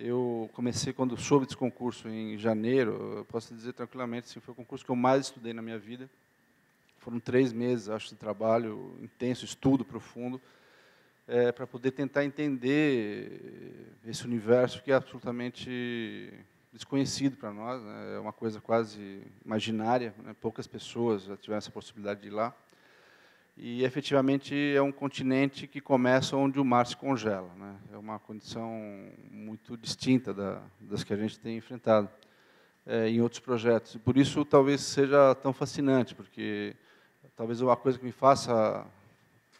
Eu comecei quando soube desse concurso em janeiro. Eu posso dizer tranquilamente, que assim, foi o concurso que eu mais estudei na minha vida. Foram três meses, acho, de trabalho intenso, estudo profundo, é, eh, para poder tentar entender esse universo que é absolutamente desconhecido para nós. Né? É uma coisa quase imaginária. Né? Poucas pessoas já tiveram essa possibilidade de ir lá. E efetivamente é um continente que começa onde o mar se congela. Né? É uma condição muito distinta da, das que a gente tem enfrentado é, em outros projetos. E por isso talvez seja tão fascinante, porque talvez uma coisa que me faça,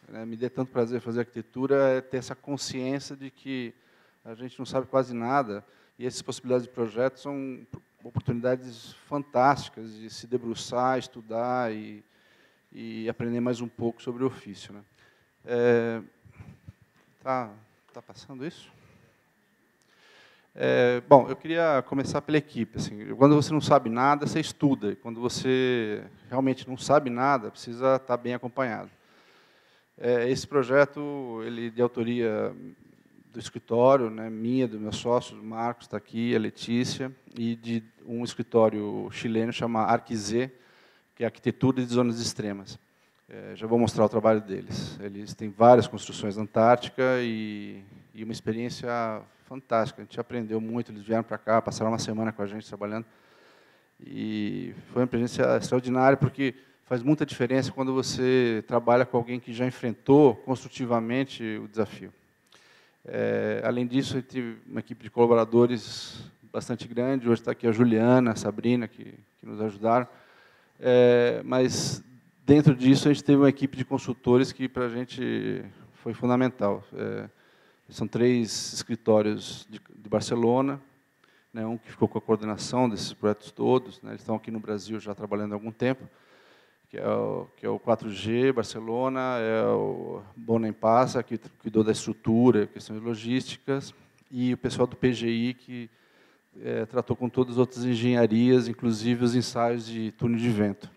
né, me dê tanto prazer fazer arquitetura é ter essa consciência de que a gente não sabe quase nada e essas possibilidades de projetos são oportunidades fantásticas de se debruçar, estudar e e aprender mais um pouco sobre o ofício. Né? É, tá, tá passando isso? É, bom, eu queria começar pela equipe. Assim, quando você não sabe nada, você estuda. quando você realmente não sabe nada, precisa estar tá bem acompanhado. É, esse projeto ele é de autoria do escritório, né, minha, do meu sócio, o Marcos está aqui, a Letícia, e de um escritório chileno chamado Arquizê, que é arquitetura de zonas extremas. É, já vou mostrar o trabalho deles. Eles têm várias construções na Antártica e, e uma experiência fantástica. A gente aprendeu muito. Eles vieram para cá, passaram uma semana com a gente trabalhando. E foi uma experiência extraordinária, porque faz muita diferença quando você trabalha com alguém que já enfrentou construtivamente o desafio. É, além disso, eu tive uma equipe de colaboradores bastante grande. Hoje está aqui a Juliana, a Sabrina, que, que nos ajudaram. É, mas dentro disso a gente teve uma equipe de consultores que para a gente foi fundamental. É, são três escritórios de, de Barcelona, né, um que ficou com a coordenação desses projetos todos, né, eles estão aqui no Brasil já trabalhando há algum tempo, que é o, que é o 4G Barcelona, é o Bonem Passa, que cuidou da estrutura, questões logísticas, e o pessoal do PGI, que é, tratou com todas as outras engenharias, inclusive os ensaios de túnel de vento.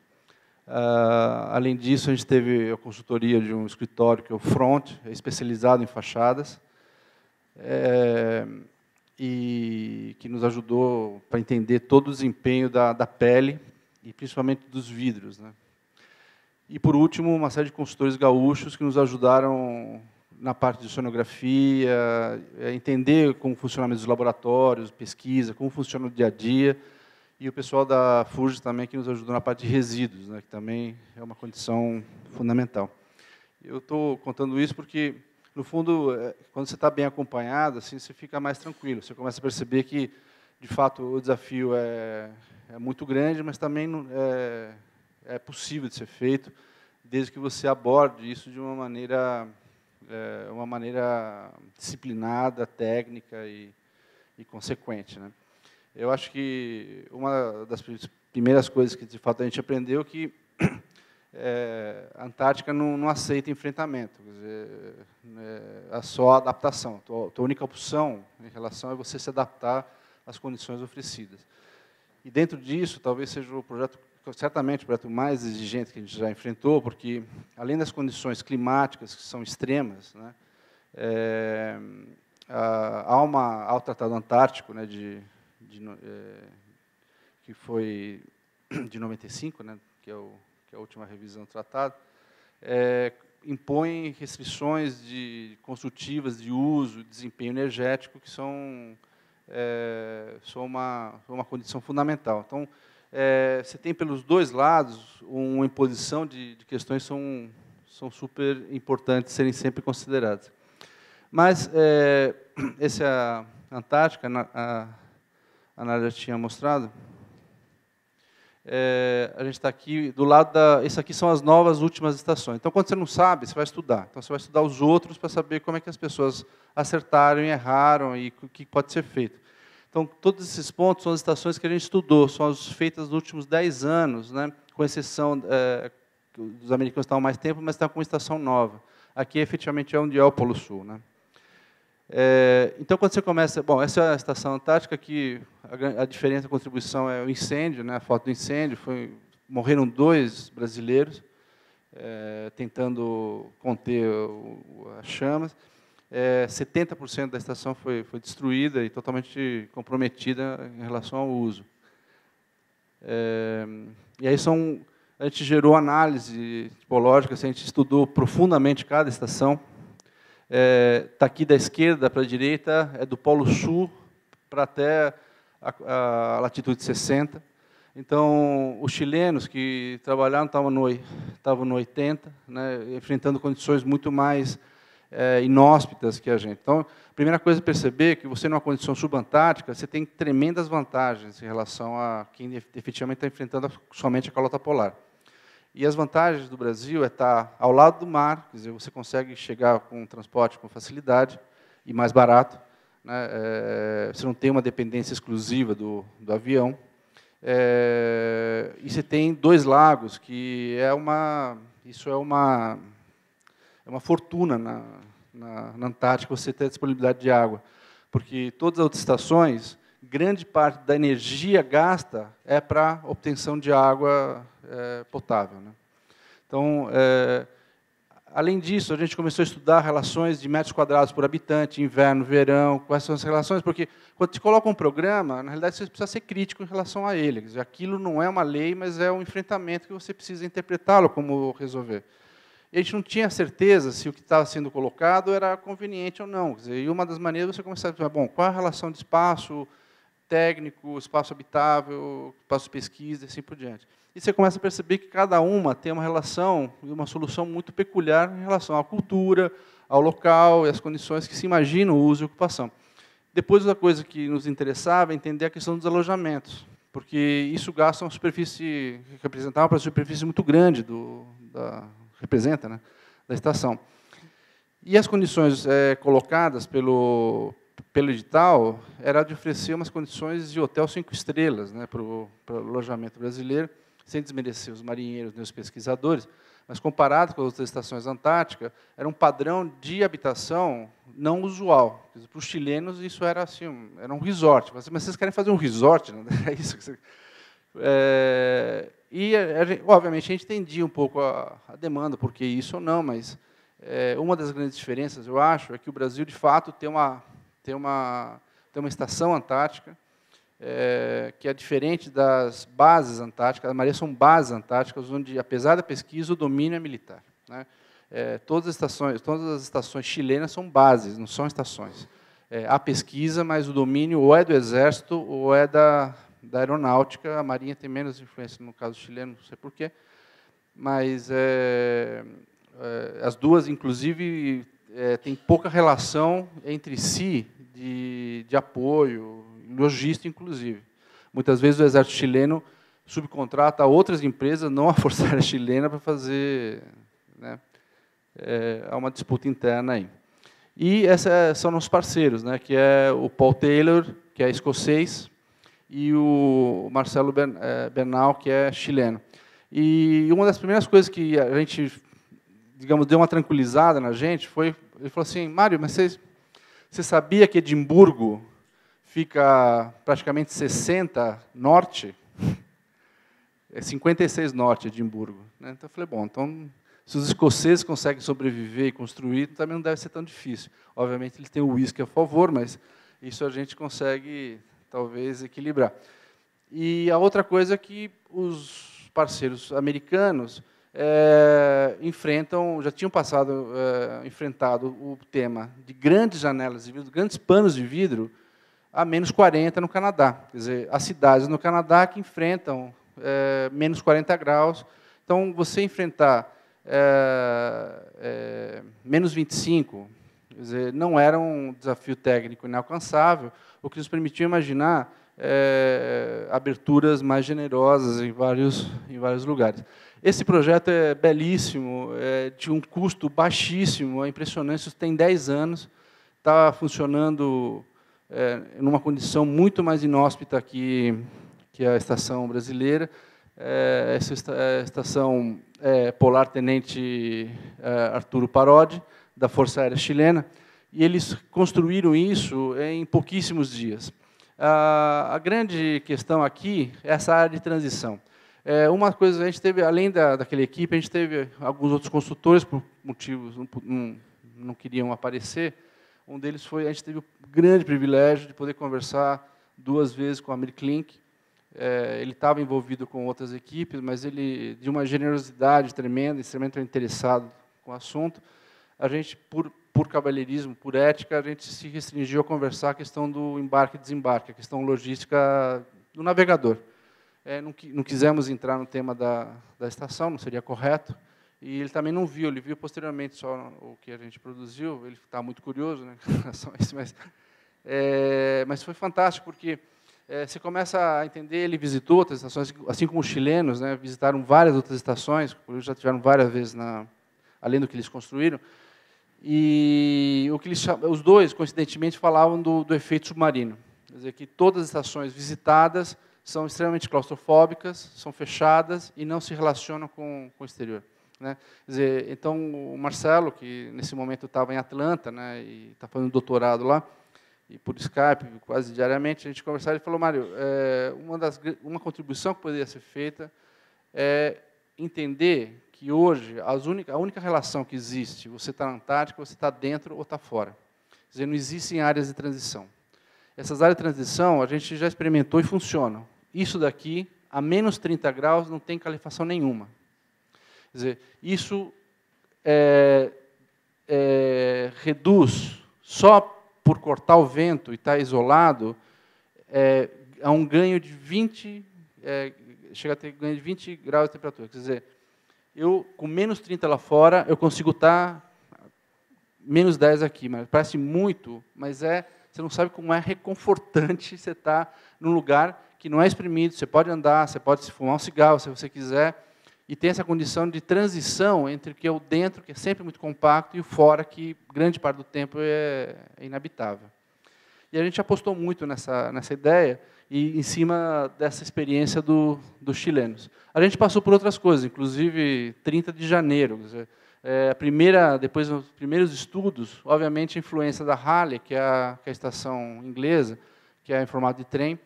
Uh, além disso, a gente teve a consultoria de um escritório que é o Front, é especializado em fachadas, é, e que nos ajudou para entender todo o desempenho da, da pele e principalmente dos vidros. Né? E, por último, uma série de consultores gaúchos que nos ajudaram na parte de sonografia, é, entender como funciona os laboratórios, pesquisa, como funciona o dia a dia. E o pessoal da FURG também, que nos ajudou na parte de resíduos, né, que também é uma condição fundamental. Eu estou contando isso porque, no fundo, é, quando você está bem acompanhado, assim, você fica mais tranquilo. Você começa a perceber que, de fato, o desafio é, é muito grande, mas também é, é possível de ser feito, desde que você aborde isso de uma maneira é, uma maneira disciplinada, técnica e, e consequente. Né? Eu acho que uma das primeiras coisas que, de fato, a gente aprendeu é que é, a Antártica não, não aceita enfrentamento, quer dizer, é, é só adaptação. Tua, tua única opção em relação é você se adaptar às condições oferecidas. E dentro disso, talvez seja o projeto certamente o projeto mais exigente que a gente já enfrentou, porque além das condições climáticas que são extremas, né, é, há uma há o Tratado Antártico, né, de, de é, que foi de 95, né, que é, o, que é a última revisão do tratado, é, impõe restrições de construtivas de uso, desempenho energético, que são é, são uma, uma condição fundamental. Então, é, você tem pelos dois lados uma imposição de, de questões são são super importantes serem sempre consideradas. Mas é, essa é Antártica, a, a Nádia tinha mostrado, é, a gente está aqui do lado da. Isso aqui são as novas últimas estações. Então, quando você não sabe, você vai estudar. Então, você vai estudar os outros para saber como é que as pessoas acertaram e erraram e o que pode ser feito. Então, todos esses pontos são as estações que a gente estudou, são as feitas nos últimos 10 anos, né? com exceção é, dos americanos estão mais tempo, mas está com uma estação nova. Aqui, efetivamente, é onde é o Polo Sul. Né? É, então, quando você começa... Bom, essa é a estação antártica, que a, a diferença, a contribuição é o incêndio, né? a foto do incêndio. Foi, morreram dois brasileiros é, tentando conter o, as chamas é, 70% da estação foi, foi destruída e totalmente comprometida em relação ao uso. É, e aí são, a gente gerou análise tipológica, assim, a gente estudou profundamente cada estação. Está é, tá aqui da esquerda para a direita, é do Polo Sul para até a, a, latitude 60. Então, os chilenos que trabalharam estavam no, estavam no 80, né, enfrentando condições muito mais é, inóspitas que a gente. Então, a primeira coisa é perceber que você, numa condição subantártica, você tem tremendas vantagens em relação a quem efetivamente está enfrentando somente a calota polar. E as vantagens do Brasil é estar ao lado do mar, quer dizer, você consegue chegar com transporte com facilidade e mais barato. Né? É, você não tem uma dependência exclusiva do, do avião. É, e você tem dois lagos, que é uma. Isso é uma uma fortuna na, na, na Antártica você ter disponibilidade de água, porque todas as outras estações, grande parte da energia gasta é para obtenção de água é, potável. Né? Então, é, além disso, a gente começou a estudar relações de metros quadrados por habitante, inverno, verão, quais são as relações, porque quando você coloca um programa, na realidade você precisa ser crítico em relação a ele. Aquilo não é uma lei, mas é um enfrentamento que você precisa interpretá-lo como resolver. E a gente não tinha certeza se o que estava sendo colocado era conveniente ou não. Dizer, e uma das maneiras você começar a pensar, bom, qual é a relação de espaço técnico, espaço habitável, espaço de pesquisa e assim por diante. E você começa a perceber que cada uma tem uma relação e uma solução muito peculiar em relação à cultura, ao local e às condições que se imagina o uso e ocupação. Depois, outra coisa que nos interessava é entender a questão dos alojamentos, porque isso gasta uma superfície, representava uma superfície muito grande do, da, representa, né, da estação. E as condições é, colocadas pelo, pelo edital era de oferecer umas condições de hotel cinco estrelas né, para o alojamento brasileiro, sem desmerecer os marinheiros nem os pesquisadores, mas comparado com as outras estações antárticas, era um padrão de habitação não usual. Para os chilenos, isso era assim, era um resort. Mas vocês querem fazer um resort? Não né? é isso? É, e, obviamente, a gente entendia um pouco a, a demanda, porque isso ou não, mas é, uma das grandes diferenças, eu acho, é que o Brasil, de fato, tem uma, tem uma, tem uma estação antártica é, que é diferente das bases antárticas. A maioria são bases antárticas, onde, apesar da pesquisa, o domínio é militar. Né? É, todas, as estações, todas as estações chilenas são bases, não são estações. É, há pesquisa, mas o domínio ou é do exército ou é da da aeronáutica, a marinha tem menos influência no caso chileno, não sei porquê, mas é, é, as duas, inclusive, é, têm pouca relação entre si de, de apoio, logística, inclusive. Muitas vezes o exército chileno subcontrata outras empresas, não a Força Aérea Chilena, para fazer. Né, é, há uma disputa interna aí. E esses é, são nossos parceiros, né, que é o Paul Taylor, que é escocês, e o Marcelo eh, Bernal, que é chileno. E uma das primeiras coisas que a gente, digamos, deu uma tranquilizada na gente foi, ele falou assim, Mário, mas você, você sabia que Edimburgo fica praticamente 60 norte? É 56 norte, Edimburgo. Né? Então eu falei, bom, então se os escoceses conseguem sobreviver e construir, também não deve ser tão difícil. Obviamente, eles têm o uísque a favor, mas isso a gente consegue talvez equilibrar. E a outra coisa é que os parceiros americanos é, enfrentam, já tinham passado, é, enfrentado o tema de grandes janelas de vidro, grandes panos de vidro, a menos 40 no Canadá. Quer dizer, as cidades no Canadá que enfrentam é, menos 40 graus. Então, você enfrentar menos 25, quer dizer, não era um desafio técnico inalcançável, o que nos permitiu imaginar é, aberturas mais generosas em vários, em vários lugares. Esse projeto é belíssimo, é de um custo baixíssimo, é impressionante, isso tem 10 anos, está funcionando é, numa condição muito mais inóspita que, que a estação brasileira. É, essa é, estação é, Polar Tenente é, Arturo Parodi, da Força Aérea Chilena, e eles construíram isso em pouquíssimos dias. A, grande questão aqui é essa área de transição. É, uma coisa, a gente teve, além da, daquela equipe, a gente teve alguns outros consultores, por motivos, não, não, queriam aparecer. Um deles foi, a gente teve o grande privilégio de poder conversar duas vezes com o Amir Klink. É, ele estava envolvido com outras equipes, mas ele, de uma generosidade tremenda, extremamente interessado com o assunto, a gente, por por cavalheirismo, por ética, a gente se restringiu a conversar a questão do embarque e desembarque, a questão logística do navegador. É, não, não, quisemos entrar no tema da, da estação, não seria correto. E ele também não viu, ele viu posteriormente só o que a gente produziu. Ele está muito curioso, né? mas, é, mas foi fantástico porque é, você começa a entender. Ele visitou outras estações, assim como os chilenos, né? Visitaram várias outras estações, já tiveram várias vezes na, além do que eles construíram. E o que cham... os dois, coincidentemente, falavam do, do efeito submarino. Quer dizer, que todas as estações visitadas são extremamente claustrofóbicas, são fechadas e não se relacionam com, com o exterior. Né? Dizer, então, o Marcelo, que nesse momento estava em Atlanta né, e está fazendo doutorado lá, e por Skype, quase diariamente, a gente conversava e falou, Mário, é, uma, das, uma contribuição que poderia ser feita é entender que hoje única, a única relação que existe, você está na Antártica, você está dentro ou está fora. Quer dizer, não existem áreas de transição. Essas áreas de transição a gente já experimentou e funcionam. Isso daqui, a menos 30 graus, não tem calefação nenhuma. Quer dizer, isso é, é, reduz, só por cortar o vento e estar tá isolado, é, a é um ganho de 20, é, chega a ter ganho de 20 graus de temperatura. Quer dizer, eu com menos 30 lá fora, eu consigo estar tá menos 10 aqui. Mas parece muito, mas é você não sabe como é reconfortante você estar tá num lugar que não é exprimido, você pode andar, você pode se fumar um cigarro se você quiser, e tem essa condição de transição entre o que é o dentro, que é sempre muito compacto, e o fora, que grande parte do tempo é, é inabitável. E a gente apostou muito nessa, nessa ideia, e em cima dessa experiência do, dos chilenos. A gente passou por outras coisas, inclusive 30 de janeiro. Dizer, é, a primeira, depois dos primeiros estudos, obviamente a influência da Halley, que é a, que é a estação inglesa, que é em formato de trem,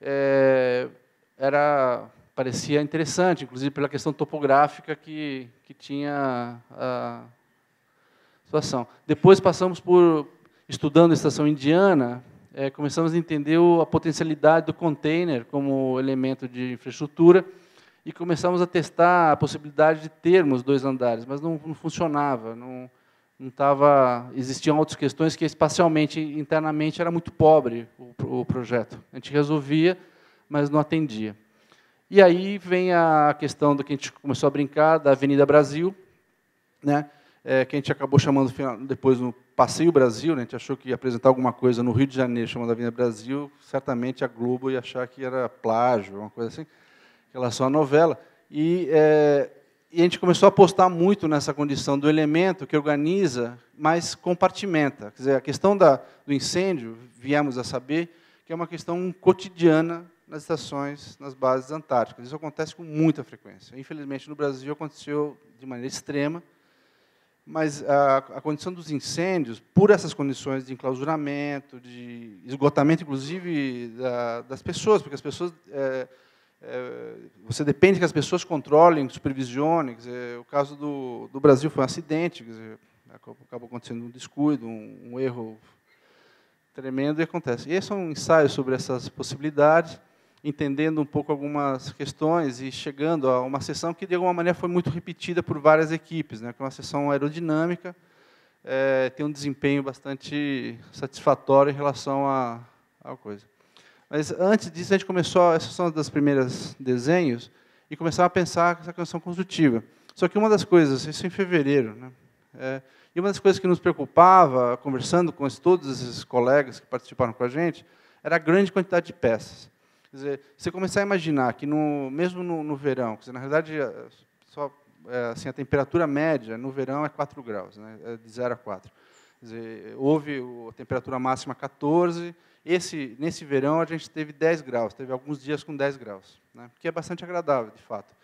é, era parecia interessante, inclusive pela questão topográfica que, que tinha a situação. Depois passamos por estudando a estação indiana, é, começamos a entender a potencialidade do container como elemento de infraestrutura e começamos a testar a possibilidade de termos dois andares, mas não, não funcionava, não não estava existiam outras questões que espacialmente internamente era muito pobre o, o projeto. A gente resolvia, mas não atendia. E aí vem a questão do que a gente começou a brincar da Avenida Brasil, né? É, que a gente acabou chamando depois no Passei o Brasil, né, a gente achou que ia apresentar alguma coisa no Rio de Janeiro, chamada Avenida Brasil, certamente a Globo ia achar que era plágio, uma coisa assim, em relação à novela. E, é, e a gente começou a apostar muito nessa condição do elemento que organiza, mas compartimenta. Quer dizer, a questão da, do incêndio, viemos a saber, que é uma questão cotidiana nas estações, nas bases antárticas. Isso acontece com muita frequência. Infelizmente, no Brasil aconteceu de maneira extrema, mas a, a, condição dos incêndios, por essas condições de enclausuramento, de esgotamento, inclusive, da, das pessoas, porque as pessoas. É, é, você depende que as pessoas controlem, supervisionem. Dizer, o caso do, do, Brasil foi um acidente, dizer, acabou acontecendo um descuido, um, um erro tremendo e acontece. E esse é um ensaio sobre essas possibilidades entendendo um pouco algumas questões e chegando a uma sessão que, de alguma maneira, foi muito repetida por várias equipes, né, que é uma sessão aerodinâmica, é, tem um desempenho bastante satisfatório em relação a, a coisa. Mas antes disso, a gente começou, essas são das primeiras desenhos, e começava a pensar essa canção construtiva. Só que uma das coisas, isso em fevereiro, né, é, e uma das coisas que nos preocupava, conversando com todos esses colegas que participaram com a gente, era a grande quantidade de peças. Quer dizer, você começar a imaginar que, no, mesmo no, no verão, dizer, na verdade eh, só, é, assim, a temperatura média no verão é 4 graus, né, é de 0 a 4. Quer dizer, houve a temperatura máxima 14, esse, nesse verão a gente teve 10 graus, teve alguns dias com 10 graus, né, que é bastante agradável, de fato.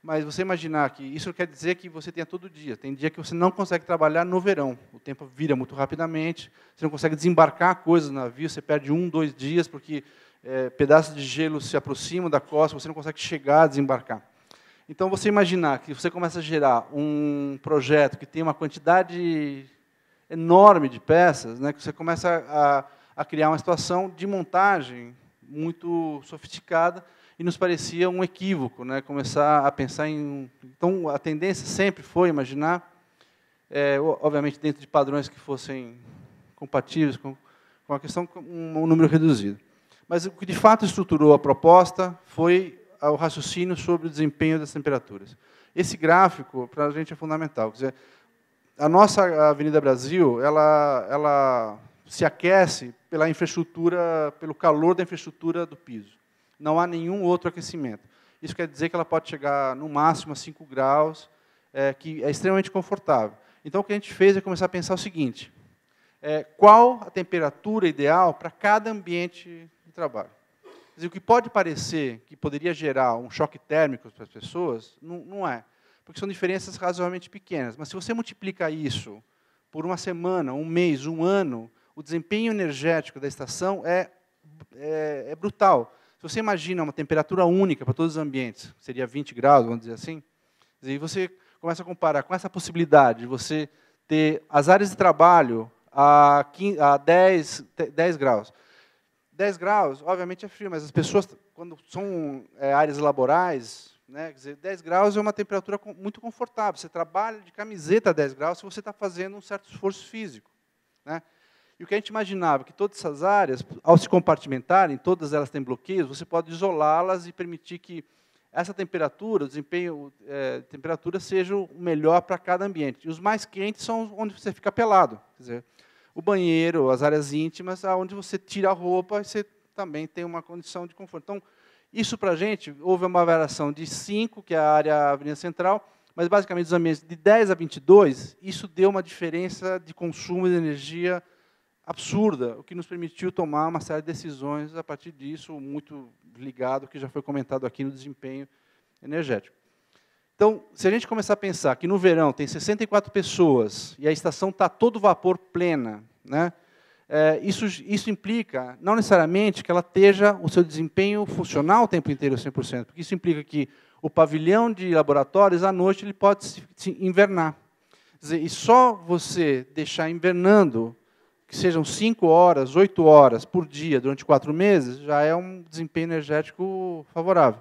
Mas você imaginar que isso quer dizer que você tenha todo dia. Tem dia que você não consegue trabalhar no verão. O tempo vira muito rapidamente, você não consegue desembarcar coisas no navio, você perde um, dois dias, porque é, pedaços de gelo se aproximam da costa, você não consegue chegar, desembarcar. Então, você imaginar que você começa a gerar um projeto que tem uma quantidade enorme de peças, né, que você começa a, a criar uma situação de montagem muito sofisticada e nos parecia um equívoco, né, começar a pensar em... Então, a tendência sempre foi imaginar, é, obviamente dentro de padrões que fossem compatíveis com, com a questão, um, um número reduzido. Mas o que de fato estruturou a proposta foi o raciocínio sobre o desempenho das temperaturas. Esse gráfico, para a gente, é fundamental. Quer dizer, a nossa Avenida Brasil, ela, ela se aquece pela infraestrutura, pelo calor da infraestrutura do piso. Não há nenhum outro aquecimento. Isso quer dizer que ela pode chegar, no máximo, a 5 graus, é, que é extremamente confortável. Então, o que a gente fez é começar a pensar o seguinte, é, qual a temperatura ideal para cada ambiente trabalho. Quer dizer, o que pode parecer que poderia gerar um choque térmico para as pessoas, não, não é. Porque são diferenças razoavelmente pequenas. Mas se você multiplica isso por uma semana, um mês, um ano, o desempenho energético da estação é, é, é brutal. Se você imagina uma temperatura única para todos os ambientes, seria 20 graus, vamos dizer assim, e você começa a comparar com essa possibilidade de você ter as áreas de trabalho a, 15, a 10, 10 graus, 10 graus, obviamente é frio, mas as pessoas, quando são é, áreas laborais, né, quer dizer, 10 graus é uma temperatura muito confortável. Você trabalha de camiseta a 10 graus se você está fazendo um certo esforço físico. Né? E o que a gente imaginava, que todas essas áreas, ao se compartimentarem, todas elas têm bloqueios, você pode isolá-las e permitir que essa temperatura, o desempenho, é, temperatura seja o melhor para cada ambiente. E os mais quentes são onde você fica pelado. Quer dizer, o banheiro, as áreas íntimas, onde você tira a roupa e você também tem uma condição de conforto. Então, isso para a gente, houve uma variação de 5, que é a área Avenida Central, mas basicamente os ambientes de 10 a 22, isso deu uma diferença de consumo de energia absurda, o que nos permitiu tomar uma série de decisões a partir disso, muito ligado ao que já foi comentado aqui no desempenho energético. Então, se a gente começar a pensar que no verão tem 64 pessoas e a estação está todo vapor plena, né? É, isso, isso implica, não necessariamente, que ela esteja o seu desempenho funcional o tempo inteiro 100%, porque isso implica que o pavilhão de laboratórios, à noite, ele pode se, se invernar. Dizer, e só você deixar invernando, que sejam 5 horas, 8 horas por dia durante 4 meses, já é um desempenho energético favorável.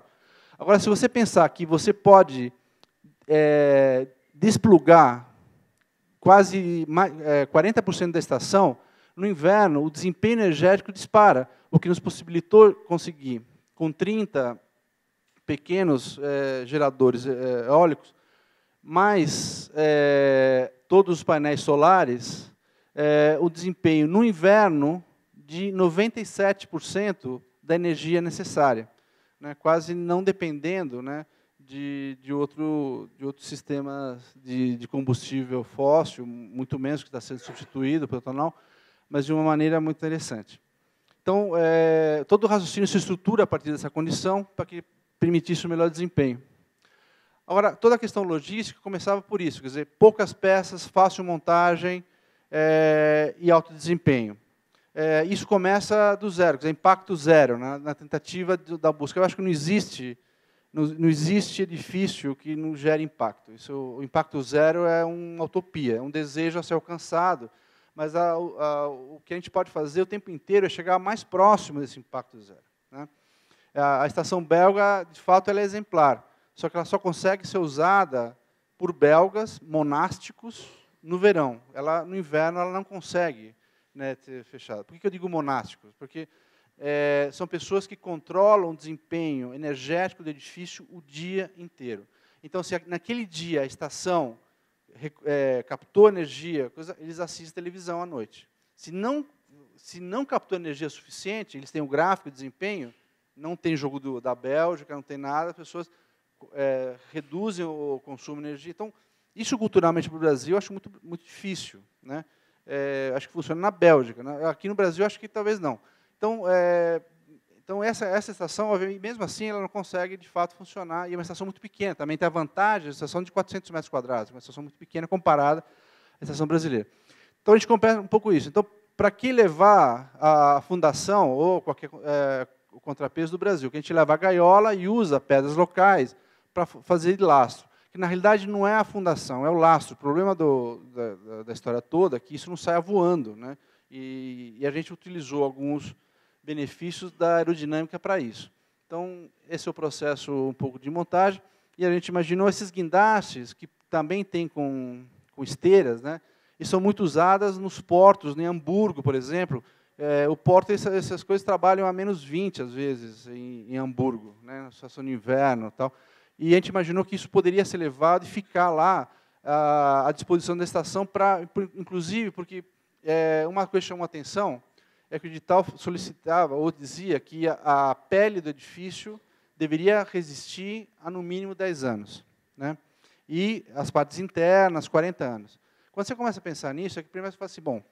Agora, se você pensar que você pode é, desplugar quase 40% é, da estação, no inverno o desempenho energético dispara, o que nos possibilitou conseguir, com 30 pequenos é, geradores é, eólicos, mais é, todos os painéis solares, é, o desempenho no inverno de 97% da energia necessária, né, quase não dependendo né, de, de, outro, de outro sistema de, de combustível fóssil, muito menos que está sendo substituído pelo etanol, mas de uma maneira muito interessante. Então, é, todo o raciocínio se estrutura a partir dessa condição para que permitisse o um melhor desempenho. Agora, toda a questão logística começava por isso, quer dizer, poucas peças, fácil montagem é, e alto desempenho. É, isso começa do zero, quer dizer, impacto zero né, na tentativa da busca. Eu acho que não existe não, existe edifício que não gere impacto. Isso, o impacto zero é uma utopia, é um desejo a ser alcançado. Mas a, a, o que a gente pode fazer o tempo inteiro é chegar mais próximo desse impacto zero. Né? A, a estação belga, de fato, ela é exemplar. Só que ela só consegue ser usada por belgas monásticos no verão. Ela no inverno ela não consegue né, ter fechado. Por que, que eu digo monásticos? Porque é, são pessoas que controlam o desempenho energético do edifício o dia inteiro. Então, se naquele dia a estação é, captou energia, coisa, eles assistem televisão à noite. Se não, se não captou energia suficiente, eles têm o um gráfico de desempenho, não tem jogo do, da Bélgica, não tem nada, as pessoas é, reduzem o consumo de energia. Então, isso culturalmente para o Brasil eu acho muito, muito difícil. Né? É, acho que funciona na Bélgica. Né? Aqui no Brasil acho que talvez não. Então, é, então essa, essa estação, mesmo assim, ela não consegue, de fato, funcionar. E é uma estação muito pequena. Também tem a vantagem da estação de 400 metros quadrados. Uma estação muito pequena comparada à estação brasileira. Então, a gente compara um pouco isso. Então, para que levar a fundação ou qualquer, é, o contrapeso do Brasil? Que a gente leva a gaiola e usa pedras locais para fazer lastro. Que, na realidade, não é a fundação, é o lastro. O problema do, da, da, história toda é que isso não sai voando. Né? E, e a gente utilizou alguns benefícios da aerodinâmica para isso. Então, esse é o processo um pouco de montagem. E a gente imaginou esses guindastes, que também tem com, com esteiras, né? e são muito usadas nos portos, em né? Hamburgo, por exemplo. É, o porto, essas coisas trabalham a menos 20, às vezes, em, em Hamburgo, né? na situação de inverno e tal. E a gente imaginou que isso poderia ser levado e ficar lá à, disposição da estação, para, inclusive, porque é, uma coisa chamou atenção, é que o edital solicitava ou dizia que a, pele do edifício deveria resistir a no mínimo 10 anos. Né? E as partes internas, 40 anos. Quando você começa a pensar nisso, é que primeiro você fala assim, bom,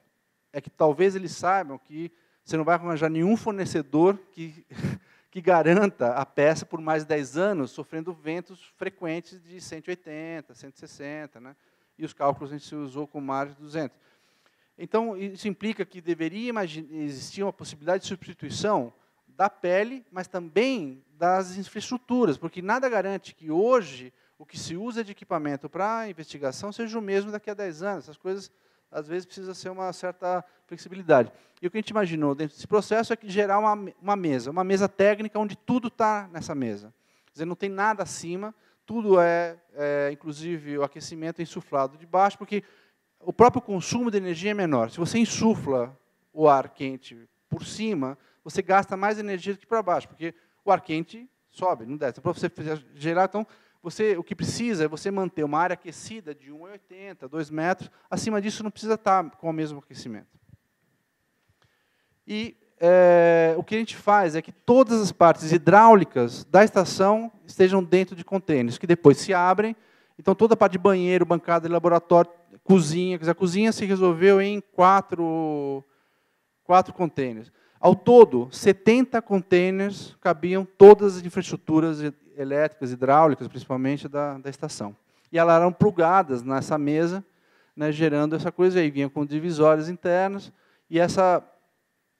é que talvez eles saibam que você não vai arranjar nenhum fornecedor que, que garanta a peça por mais 10 anos, sofrendo ventos frequentes de 180, 160, né? e os cálculos a gente usou com margem de 200. Então, isso implica que deveria existir uma possibilidade de substituição da pele, mas também das infraestruturas, porque nada garante que hoje o que se usa de equipamento para investigação seja o mesmo daqui a 10 anos. Essas coisas, às vezes, precisa ser uma certa flexibilidade. E o que a gente imaginou dentro desse processo é que gerar uma, uma mesa, uma mesa técnica onde tudo está nessa mesa. Quer dizer, não tem nada acima, tudo é, é, inclusive, o aquecimento é insuflado de baixo, porque o próprio consumo de energia é menor. Se você insufla o ar quente por cima, você gasta mais energia do que para baixo, porque o ar quente sobe, não desce. Então, para você gerar, então, você, o que precisa é você manter uma área aquecida de 1,80, 2 metros. Acima disso, não precisa estar tá com o mesmo aquecimento. E é, o que a gente faz é que todas as partes hidráulicas da estação estejam dentro de contêineres, que depois se abrem. Então, toda a parte de banheiro, bancada e laboratório, cozinha. Quer dizer, a cozinha se resolveu em quatro, quatro contêineres. Ao todo, 70 contêineres cabiam todas as infraestruturas elétricas, hidráulicas, principalmente, da, da estação. E elas eram plugadas nessa mesa, né, gerando essa coisa aí. Vinha com divisórias internas e essa,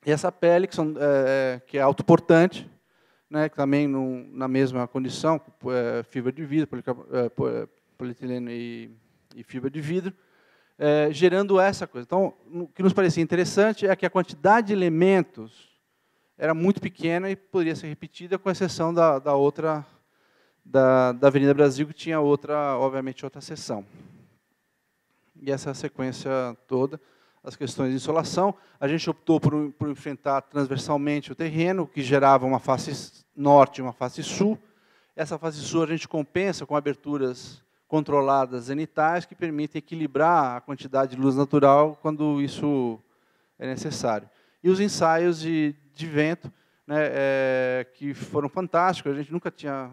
essa pele, que, são, é, é que é autoportante, né, também na mesma condição, é, fibra de vidro, é, é, polietileno e, e fibra de vidro, é, gerando essa coisa. Então, o que nos parecia interessante é que a quantidade de elementos era muito pequena e poderia ser repetida, com exceção da, da outra, da, da Avenida Brasil, que tinha outra, obviamente, outra seção. E essa sequência toda, as questões de insolação, a gente optou por, por enfrentar transversalmente o terreno, que gerava uma face norte e uma face sul. Essa face sul a gente compensa com aberturas controladas zenitais que permitem equilibrar a quantidade de luz natural quando isso é necessário. E os ensaios de, de vento, né, é, que foram fantásticos, a gente nunca tinha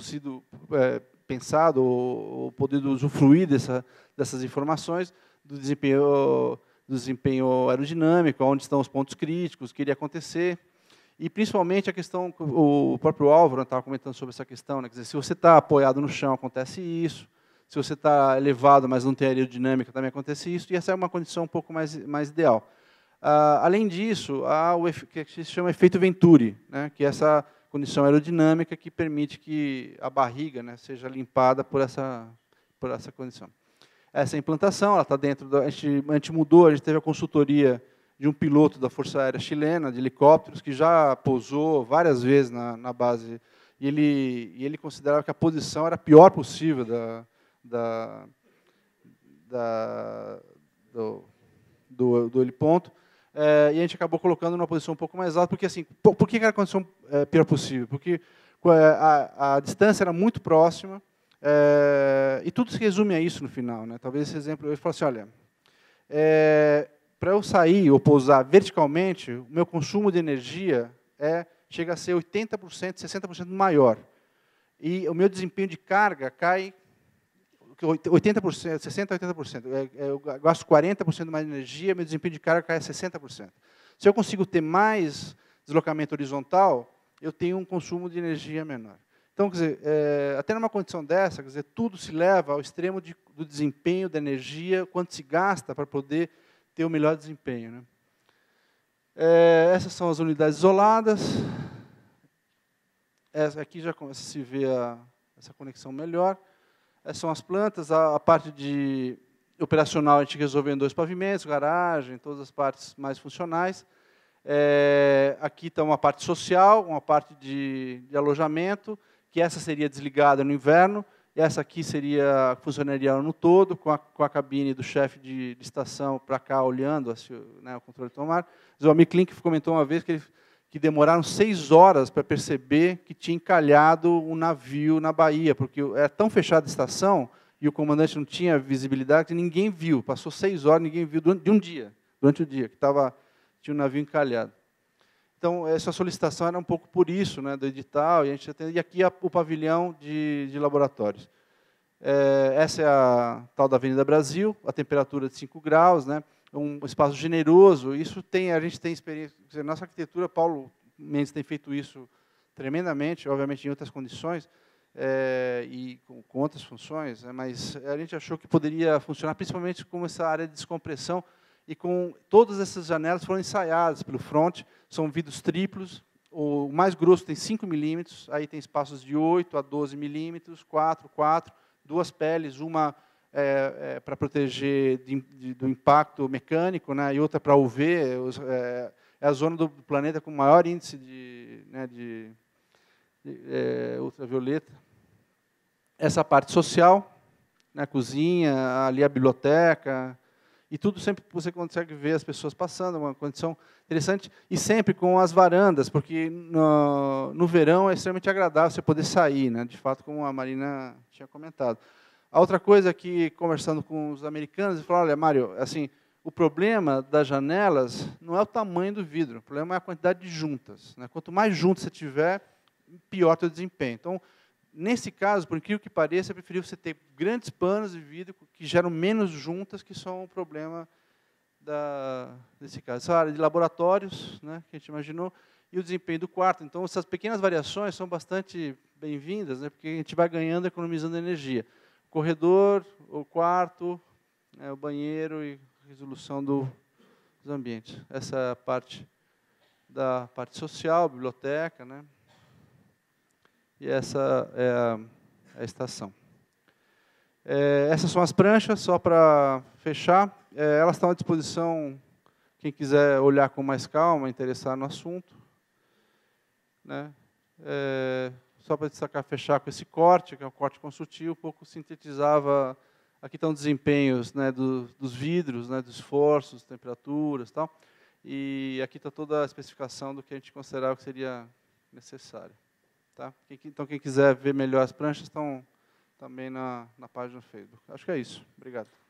sido é, pensado ou, ou, podido usufruir dessa, dessas informações do desempenho, do desempenho aerodinâmico, onde estão os pontos críticos, o que iria acontecer. E principalmente a questão, o próprio Álvaro estava né, comentando sobre essa questão, né? Quer dizer, se você está apoiado no chão, acontece isso. Se você está elevado, mas não tem aerodinâmica, também acontece isso. E essa é uma condição um pouco mais, mais ideal. Ah, além disso, há o que se chama efeito Venturi, né? que é essa condição aerodinâmica que permite que a barriga né, seja limpada por essa, por essa condição. Essa implantação, ela está dentro, da, a, gente, a gente mudou, a gente teve a consultoria de um piloto da Força Aérea Chilena, de helicópteros, que já pousou várias vezes na, na base. E ele, e ele considerava que a posição era a pior possível da, da, da do, do, do heliponto. É, e a gente acabou colocando numa posição um pouco mais alta, porque assim, por, por que era a condição é, pior possível? Porque é, a, a distância era muito próxima, é, e tudo se resume a isso no final. Né? Talvez esse exemplo, eu falo assim, olha, é, para eu sair ou pousar verticalmente, o meu consumo de energia é chega a ser 80%, 60% maior. E o meu desempenho de carga cai 80%, 60% a 80%. Eu gasto 40% mais energia, meu desempenho de carga cai a 60%. Se eu consigo ter mais deslocamento horizontal, eu tenho um consumo de energia menor. Então, quer dizer, é, até numa condição dessa, quer dizer, tudo se leva ao extremo de, do desempenho, da energia, quanto se gasta para poder ter o melhor desempenho. Né? É, essas são as unidades isoladas. Essa aqui já começa a se ver a, essa conexão melhor. Essas são as plantas. A, a parte de operacional a gente resolveu em dois pavimentos, garagem, todas as partes mais funcionais. É, aqui está uma parte social, uma parte de, de alojamento, que essa seria desligada no inverno essa aqui seria funcionaria no todo, com a, com a cabine do chefe de, de, estação para cá olhando assim, né, o controle de tomar. O Amir Klink comentou uma vez que, ele, que demoraram seis horas para perceber que tinha encalhado um navio na Bahia, porque era tão fechada a estação e o comandante não tinha visibilidade que ninguém viu. Passou seis horas, ninguém viu de um dia, durante o dia, que tava, tinha um navio encalhado. Então, essa solicitação era um pouco por isso, né, do edital, e, a gente atende, e aqui o pavilhão de, de laboratórios. É, essa é a tal da Avenida Brasil, a temperatura de 5 graus, né, um espaço generoso. Isso tem, a gente tem experiência. Nossa arquitetura, Paulo Mendes tem feito isso tremendamente, obviamente em outras condições é, e com, com outras funções, né, mas a gente achou que poderia funcionar, principalmente como essa área de descompressão, e com todas essas janelas foram ensaiadas pelo front, são vidros triplos, o mais grosso tem 5 milímetros, aí tem espaços de 8 a 12 milímetros, 4, 4, duas peles, uma é, é, para proteger de, de, do impacto mecânico né, e outra para UV, é, é, a zona do planeta com maior índice de, né, de é, ultravioleta. Essa parte social, né, cozinha, ali a biblioteca, e tudo sempre você consegue ver as pessoas passando, é uma condição interessante. E sempre com as varandas, porque no, no verão é extremamente agradável você poder sair, né? de fato, como a Marina tinha comentado. A outra coisa que, conversando com os americanos, eles falaram, olha, Mário, assim, o problema das janelas não é o tamanho do vidro, o problema é a quantidade de juntas. Né? Quanto mais juntas você tiver, pior o teu desempenho. Então, Nesse caso, por incrível que pareça, é preferível você ter grandes panos de vidro que geram menos juntas, que são o problema da, desse caso. Essa área de laboratórios, né, que a gente imaginou, e o desempenho do quarto. Então, essas pequenas variações são bastante bem-vindas, né, porque a gente vai ganhando, economizando energia. corredor, o quarto, né, o banheiro e resolução do, dos ambientes. Essa é parte da parte social, biblioteca, né? E essa é a, é a estação. É, essas são as pranchas, só para fechar. É, elas estão à disposição, quem quiser olhar com mais calma, interessar no assunto. Né? É, só para destacar, fechar com esse corte, que é um corte consultivo, um pouco sintetizava. Aqui estão desempenhos né, do, dos vidros, né, dos esforços, temperaturas tal. E aqui está toda a especificação do que a gente considerava que seria necessário. Tá? Então, quem quiser ver melhor as pranchas, estão também na, na página do Facebook. Acho que é isso. Obrigado.